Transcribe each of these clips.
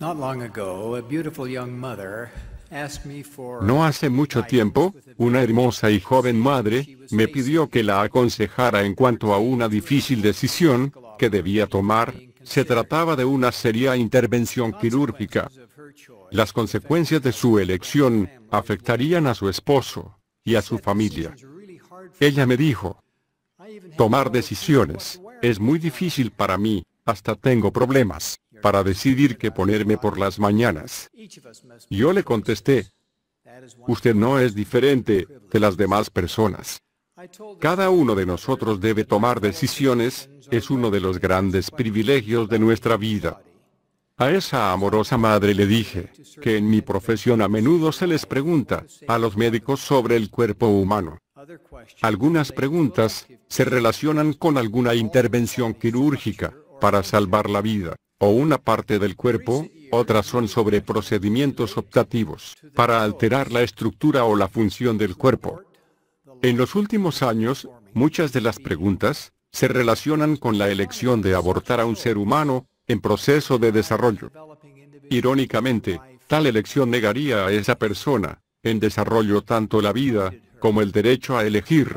No hace mucho tiempo, una hermosa y joven madre me pidió que la aconsejara en cuanto a una difícil decisión que debía tomar. Se trataba de una seria intervención quirúrgica. Las consecuencias de su elección afectarían a su esposo y a su familia. Ella me dijo, tomar decisiones es muy difícil para mí, hasta tengo problemas para decidir qué ponerme por las mañanas. Yo le contesté, usted no es diferente de las demás personas. Cada uno de nosotros debe tomar decisiones, es uno de los grandes privilegios de nuestra vida. A esa amorosa madre le dije, que en mi profesión a menudo se les pregunta a los médicos sobre el cuerpo humano. Algunas preguntas se relacionan con alguna intervención quirúrgica para salvar la vida o una parte del cuerpo, otras son sobre procedimientos optativos, para alterar la estructura o la función del cuerpo. En los últimos años, muchas de las preguntas se relacionan con la elección de abortar a un ser humano en proceso de desarrollo. Irónicamente, tal elección negaría a esa persona, en desarrollo tanto la vida como el derecho a elegir.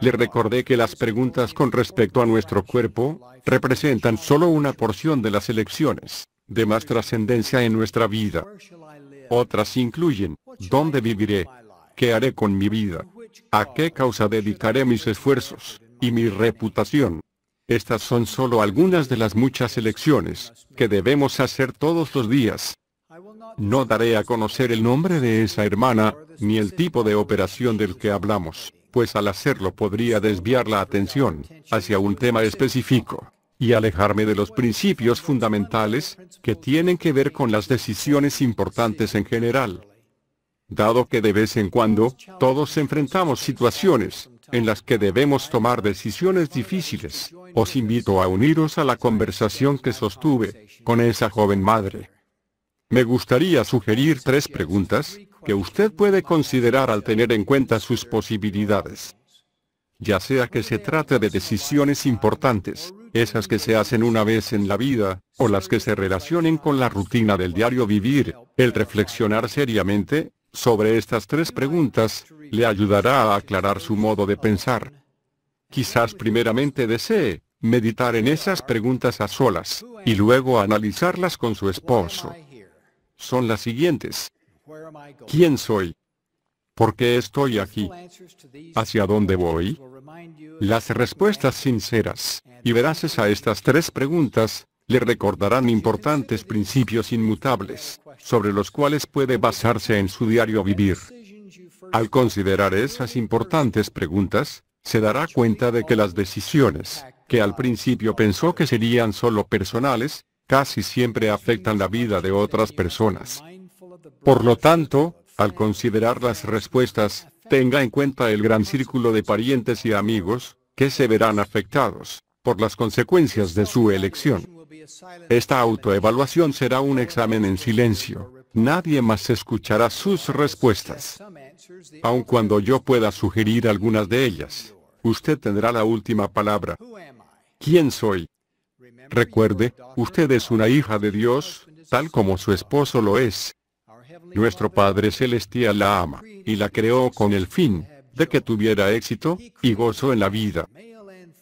Le recordé que las preguntas con respecto a nuestro cuerpo representan solo una porción de las elecciones de más trascendencia en nuestra vida. Otras incluyen, ¿dónde viviré? ¿Qué haré con mi vida? ¿A qué causa dedicaré mis esfuerzos y mi reputación? Estas son solo algunas de las muchas elecciones que debemos hacer todos los días. No daré a conocer el nombre de esa hermana, ni el tipo de operación del que hablamos pues al hacerlo podría desviar la atención hacia un tema específico y alejarme de los principios fundamentales que tienen que ver con las decisiones importantes en general. Dado que de vez en cuando, todos enfrentamos situaciones en las que debemos tomar decisiones difíciles, os invito a uniros a la conversación que sostuve con esa joven madre. Me gustaría sugerir tres preguntas que usted puede considerar al tener en cuenta sus posibilidades. Ya sea que se trate de decisiones importantes, esas que se hacen una vez en la vida, o las que se relacionen con la rutina del diario vivir, el reflexionar seriamente sobre estas tres preguntas le ayudará a aclarar su modo de pensar. Quizás primeramente desee meditar en esas preguntas a solas y luego analizarlas con su esposo. Son las siguientes. ¿Quién soy? ¿Por qué estoy aquí? ¿Hacia dónde voy? Las respuestas sinceras y veraces a estas tres preguntas le recordarán importantes principios inmutables, sobre los cuales puede basarse en su diario vivir. Al considerar esas importantes preguntas, se dará cuenta de que las decisiones, que al principio pensó que serían solo personales, casi siempre afectan la vida de otras personas. Por lo tanto, al considerar las respuestas, tenga en cuenta el gran círculo de parientes y amigos, que se verán afectados por las consecuencias de su elección. Esta autoevaluación será un examen en silencio. Nadie más escuchará sus respuestas. Aun cuando yo pueda sugerir algunas de ellas, usted tendrá la última palabra. ¿Quién soy? Recuerde, usted es una hija de Dios, tal como su esposo lo es, nuestro Padre Celestial la ama, y la creó con el fin de que tuviera éxito y gozo en la vida.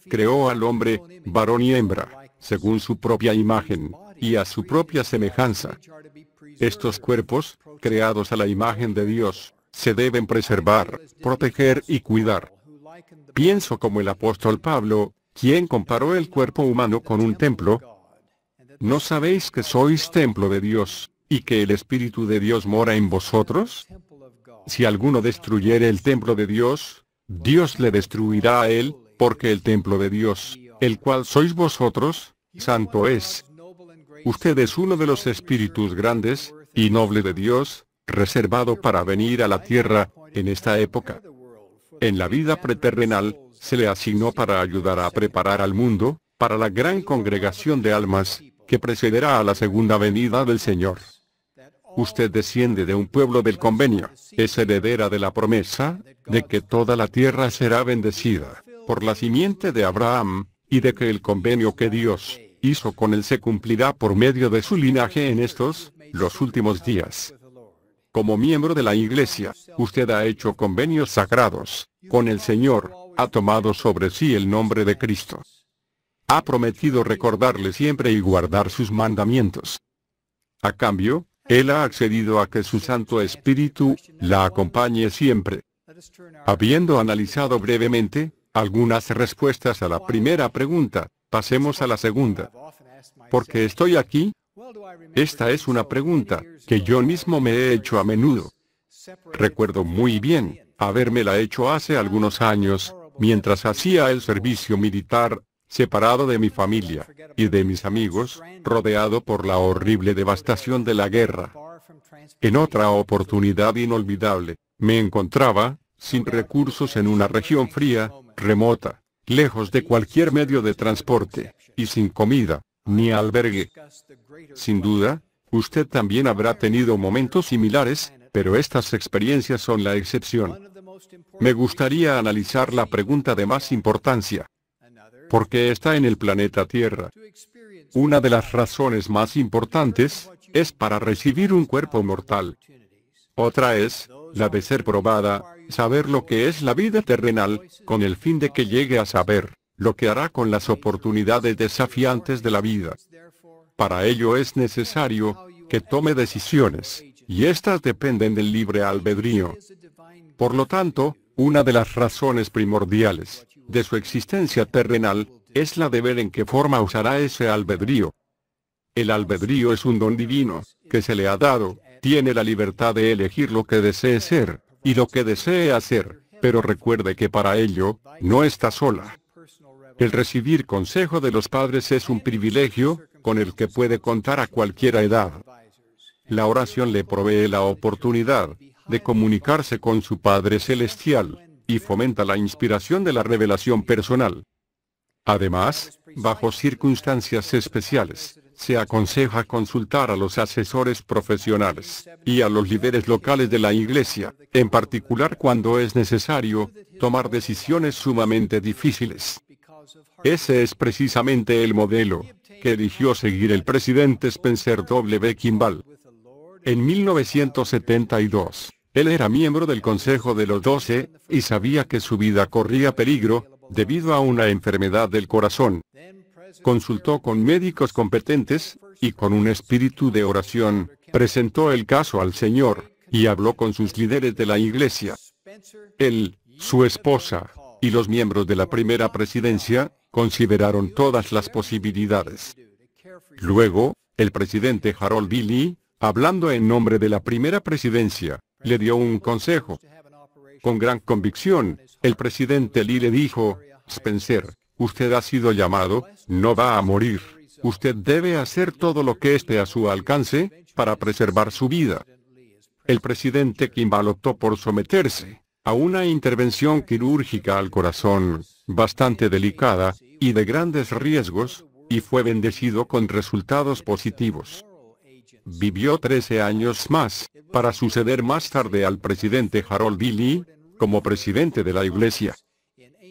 Creó al hombre, varón y hembra, según su propia imagen, y a su propia semejanza. Estos cuerpos, creados a la imagen de Dios, se deben preservar, proteger y cuidar. Pienso como el apóstol Pablo, quien comparó el cuerpo humano con un templo. ¿No sabéis que sois templo de Dios, y que el Espíritu de Dios mora en vosotros? Si alguno destruyere el templo de Dios, Dios le destruirá a él, porque el templo de Dios, el cual sois vosotros, santo es. Usted es uno de los espíritus grandes y noble de Dios, reservado para venir a la tierra en esta época. En la vida preterrenal, se le asignó para ayudar a preparar al mundo, para la gran congregación de almas, que precederá a la segunda venida del Señor. Usted desciende de un pueblo del convenio, es heredera de la promesa, de que toda la tierra será bendecida, por la simiente de Abraham, y de que el convenio que Dios hizo con él se cumplirá por medio de su linaje en estos, los últimos días. Como miembro de la Iglesia, usted ha hecho convenios sagrados, con el Señor, ha tomado sobre sí el nombre de Cristo. Ha prometido recordarle siempre y guardar sus mandamientos. A cambio, él ha accedido a que su Santo Espíritu la acompañe siempre. Habiendo analizado brevemente algunas respuestas a la primera pregunta, pasemos a la segunda. ¿Por qué estoy aquí? Esta es una pregunta que yo mismo me he hecho a menudo. Recuerdo muy bien habérmela hecho hace algunos años, mientras hacía el servicio militar separado de mi familia y de mis amigos, rodeado por la horrible devastación de la guerra. En otra oportunidad inolvidable, me encontraba, sin recursos en una región fría, remota, lejos de cualquier medio de transporte, y sin comida, ni albergue. Sin duda, usted también habrá tenido momentos similares, pero estas experiencias son la excepción. Me gustaría analizar la pregunta de más importancia porque está en el planeta Tierra. Una de las razones más importantes es para recibir un cuerpo mortal. Otra es la de ser probada, saber lo que es la vida terrenal, con el fin de que llegue a saber lo que hará con las oportunidades desafiantes de la vida. Para ello es necesario que tome decisiones, y estas dependen del libre albedrío. Por lo tanto, una de las razones primordiales de su existencia terrenal, es la de ver en qué forma usará ese albedrío. El albedrío es un don divino, que se le ha dado, tiene la libertad de elegir lo que desee ser, y lo que desee hacer, pero recuerde que para ello, no está sola. El recibir consejo de los padres es un privilegio, con el que puede contar a cualquiera edad. La oración le provee la oportunidad de comunicarse con su Padre Celestial, y fomenta la inspiración de la revelación personal. Además, bajo circunstancias especiales, se aconseja consultar a los asesores profesionales y a los líderes locales de la iglesia, en particular cuando es necesario tomar decisiones sumamente difíciles. Ese es precisamente el modelo que eligió seguir el presidente Spencer W. Kimball en 1972. Él era miembro del Consejo de los Doce, y sabía que su vida corría peligro, debido a una enfermedad del corazón. Consultó con médicos competentes, y con un espíritu de oración, presentó el caso al Señor, y habló con sus líderes de la iglesia. Él, su esposa, y los miembros de la primera presidencia, consideraron todas las posibilidades. Luego, el presidente Harold B. Lee, hablando en nombre de la primera presidencia, le dio un consejo. Con gran convicción, el presidente Lee le dijo, Spencer, usted ha sido llamado, no va a morir. Usted debe hacer todo lo que esté a su alcance, para preservar su vida. El presidente Kimball optó por someterse a una intervención quirúrgica al corazón, bastante delicada, y de grandes riesgos, y fue bendecido con resultados positivos vivió 13 años más, para suceder más tarde al presidente Harold D. E. Lee, como presidente de la Iglesia.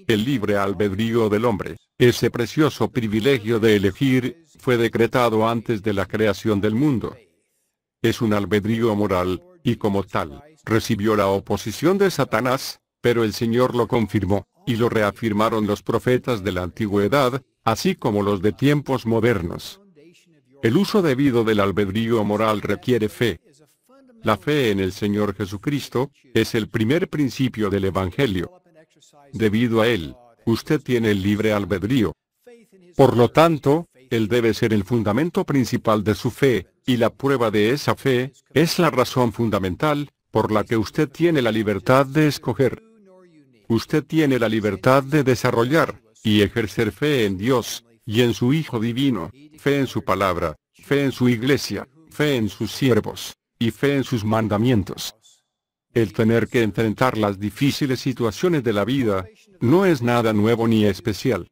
El libre albedrío del hombre, ese precioso privilegio de elegir, fue decretado antes de la creación del mundo. Es un albedrío moral, y como tal, recibió la oposición de Satanás, pero el Señor lo confirmó, y lo reafirmaron los profetas de la antigüedad, así como los de tiempos modernos. El uso debido del albedrío moral requiere fe. La fe en el Señor Jesucristo es el primer principio del Evangelio. Debido a Él, usted tiene el libre albedrío. Por lo tanto, Él debe ser el fundamento principal de su fe, y la prueba de esa fe es la razón fundamental por la que usted tiene la libertad de escoger. Usted tiene la libertad de desarrollar y ejercer fe en Dios y en su Hijo Divino, fe en su palabra, fe en su iglesia, fe en sus siervos, y fe en sus mandamientos. El tener que enfrentar las difíciles situaciones de la vida, no es nada nuevo ni especial.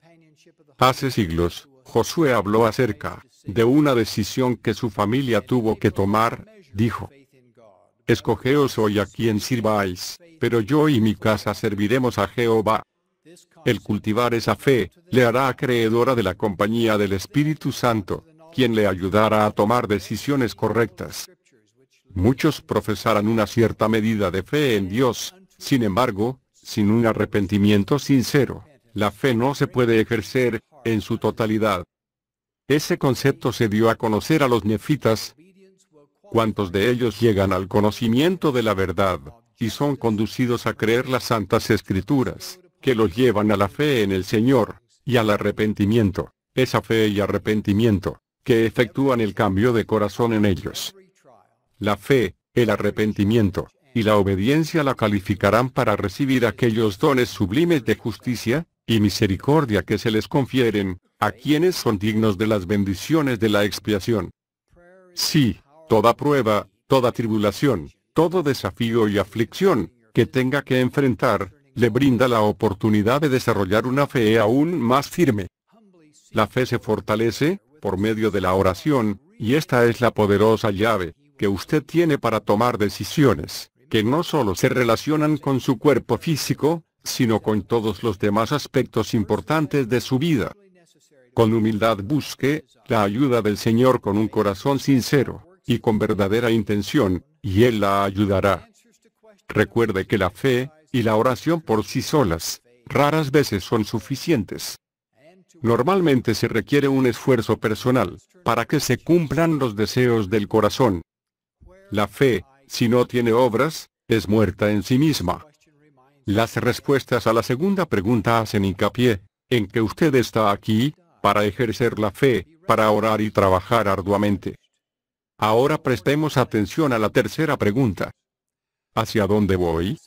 Hace siglos, Josué habló acerca de una decisión que su familia tuvo que tomar, dijo, Escogeos hoy a quien sirváis, pero yo y mi casa serviremos a Jehová. El cultivar esa fe, le hará acreedora de la compañía del Espíritu Santo, quien le ayudará a tomar decisiones correctas. Muchos profesarán una cierta medida de fe en Dios, sin embargo, sin un arrepentimiento sincero, la fe no se puede ejercer, en su totalidad. Ese concepto se dio a conocer a los nefitas. ¿Cuántos de ellos llegan al conocimiento de la verdad, y son conducidos a creer las santas escrituras? que los llevan a la fe en el Señor, y al arrepentimiento, esa fe y arrepentimiento, que efectúan el cambio de corazón en ellos. La fe, el arrepentimiento, y la obediencia la calificarán para recibir aquellos dones sublimes de justicia y misericordia que se les confieren, a quienes son dignos de las bendiciones de la expiación. Sí, toda prueba, toda tribulación, todo desafío y aflicción que tenga que enfrentar, le brinda la oportunidad de desarrollar una fe aún más firme. La fe se fortalece, por medio de la oración, y esta es la poderosa llave, que usted tiene para tomar decisiones, que no solo se relacionan con su cuerpo físico, sino con todos los demás aspectos importantes de su vida. Con humildad busque la ayuda del Señor con un corazón sincero, y con verdadera intención, y Él la ayudará. Recuerde que la fe y la oración por sí solas, raras veces son suficientes. Normalmente se requiere un esfuerzo personal, para que se cumplan los deseos del corazón. La fe, si no tiene obras, es muerta en sí misma. Las respuestas a la segunda pregunta hacen hincapié, en que usted está aquí, para ejercer la fe, para orar y trabajar arduamente. Ahora prestemos atención a la tercera pregunta. ¿Hacia dónde voy?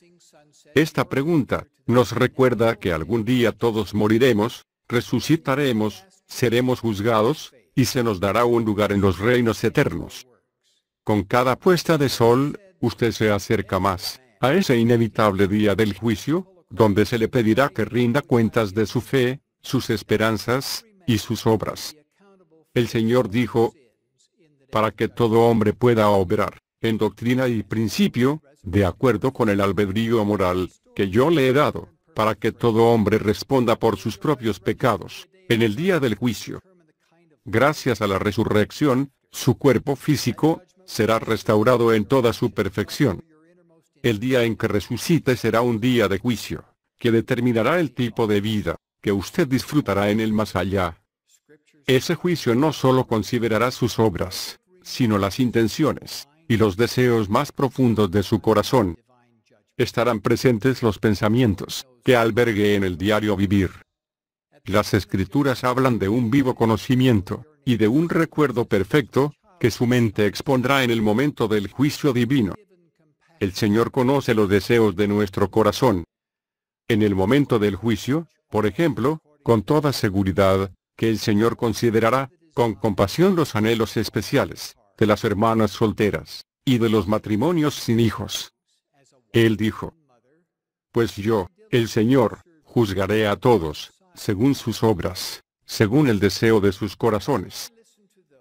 Esta pregunta nos recuerda que algún día todos moriremos, resucitaremos, seremos juzgados, y se nos dará un lugar en los reinos eternos. Con cada puesta de sol, usted se acerca más a ese inevitable día del juicio, donde se le pedirá que rinda cuentas de su fe, sus esperanzas, y sus obras. El Señor dijo, para que todo hombre pueda obrar en doctrina y principio, de acuerdo con el albedrío moral que yo le he dado, para que todo hombre responda por sus propios pecados, en el día del juicio. Gracias a la resurrección, su cuerpo físico será restaurado en toda su perfección. El día en que resucite será un día de juicio, que determinará el tipo de vida que usted disfrutará en el más allá. Ese juicio no solo considerará sus obras, sino las intenciones, y los deseos más profundos de su corazón. Estarán presentes los pensamientos que albergue en el diario vivir. Las escrituras hablan de un vivo conocimiento, y de un recuerdo perfecto, que su mente expondrá en el momento del juicio divino. El Señor conoce los deseos de nuestro corazón. En el momento del juicio, por ejemplo, con toda seguridad, que el Señor considerará, con compasión los anhelos especiales, de las hermanas solteras, y de los matrimonios sin hijos. Él dijo, Pues yo, el Señor, juzgaré a todos, según sus obras, según el deseo de sus corazones.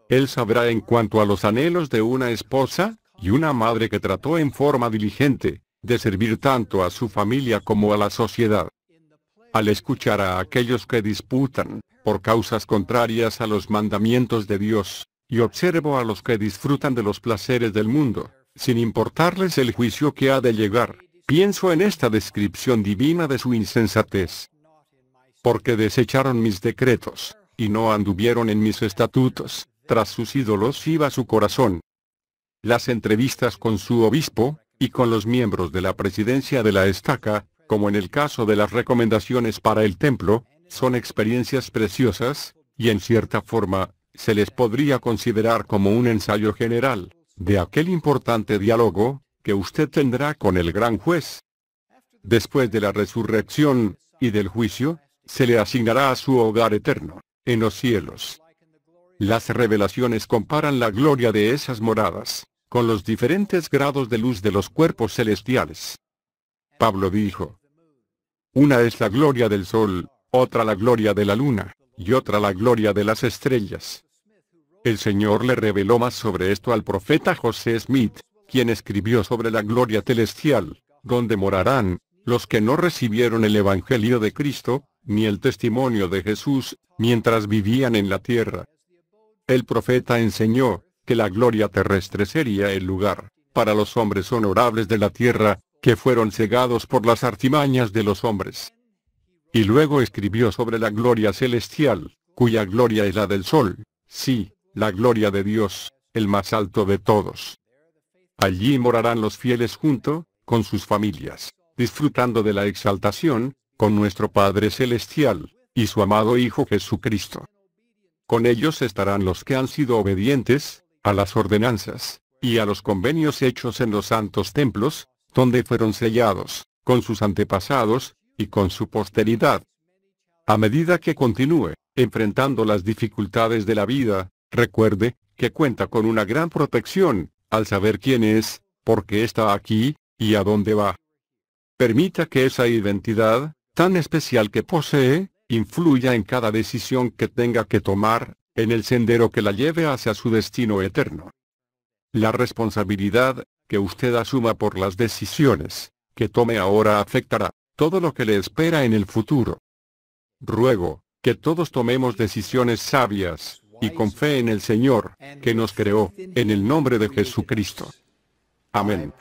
Él sabrá en cuanto a los anhelos de una esposa, y una madre que trató en forma diligente, de servir tanto a su familia como a la sociedad. Al escuchar a aquellos que disputan, por causas contrarias a los mandamientos de Dios, y observo a los que disfrutan de los placeres del mundo, sin importarles el juicio que ha de llegar. Pienso en esta descripción divina de su insensatez. Porque desecharon mis decretos, y no anduvieron en mis estatutos, tras sus ídolos iba su corazón. Las entrevistas con su obispo, y con los miembros de la presidencia de la estaca, como en el caso de las recomendaciones para el templo, son experiencias preciosas, y en cierta forma, se les podría considerar como un ensayo general de aquel importante diálogo que usted tendrá con el gran juez. Después de la resurrección y del juicio, se le asignará a su hogar eterno, en los cielos. Las revelaciones comparan la gloria de esas moradas con los diferentes grados de luz de los cuerpos celestiales. Pablo dijo, Una es la gloria del sol, otra la gloria de la luna, y otra la gloria de las estrellas. El Señor le reveló más sobre esto al profeta José Smith, quien escribió sobre la gloria celestial, donde morarán, los que no recibieron el Evangelio de Cristo, ni el testimonio de Jesús, mientras vivían en la tierra. El profeta enseñó, que la gloria terrestre sería el lugar, para los hombres honorables de la tierra, que fueron cegados por las artimañas de los hombres. Y luego escribió sobre la gloria celestial, cuya gloria es la del sol, sí, la gloria de Dios, el más alto de todos. Allí morarán los fieles junto, con sus familias, disfrutando de la exaltación, con nuestro Padre Celestial, y su amado Hijo Jesucristo. Con ellos estarán los que han sido obedientes, a las ordenanzas, y a los convenios hechos en los santos templos, donde fueron sellados, con sus antepasados, y con su posteridad. A medida que continúe, enfrentando las dificultades de la vida, Recuerde, que cuenta con una gran protección, al saber quién es, por qué está aquí, y a dónde va. Permita que esa identidad, tan especial que posee, influya en cada decisión que tenga que tomar, en el sendero que la lleve hacia su destino eterno. La responsabilidad, que usted asuma por las decisiones, que tome ahora afectará, todo lo que le espera en el futuro. Ruego, que todos tomemos decisiones sabias, y con fe en el Señor, que nos creó, en el nombre de Jesucristo. Amén.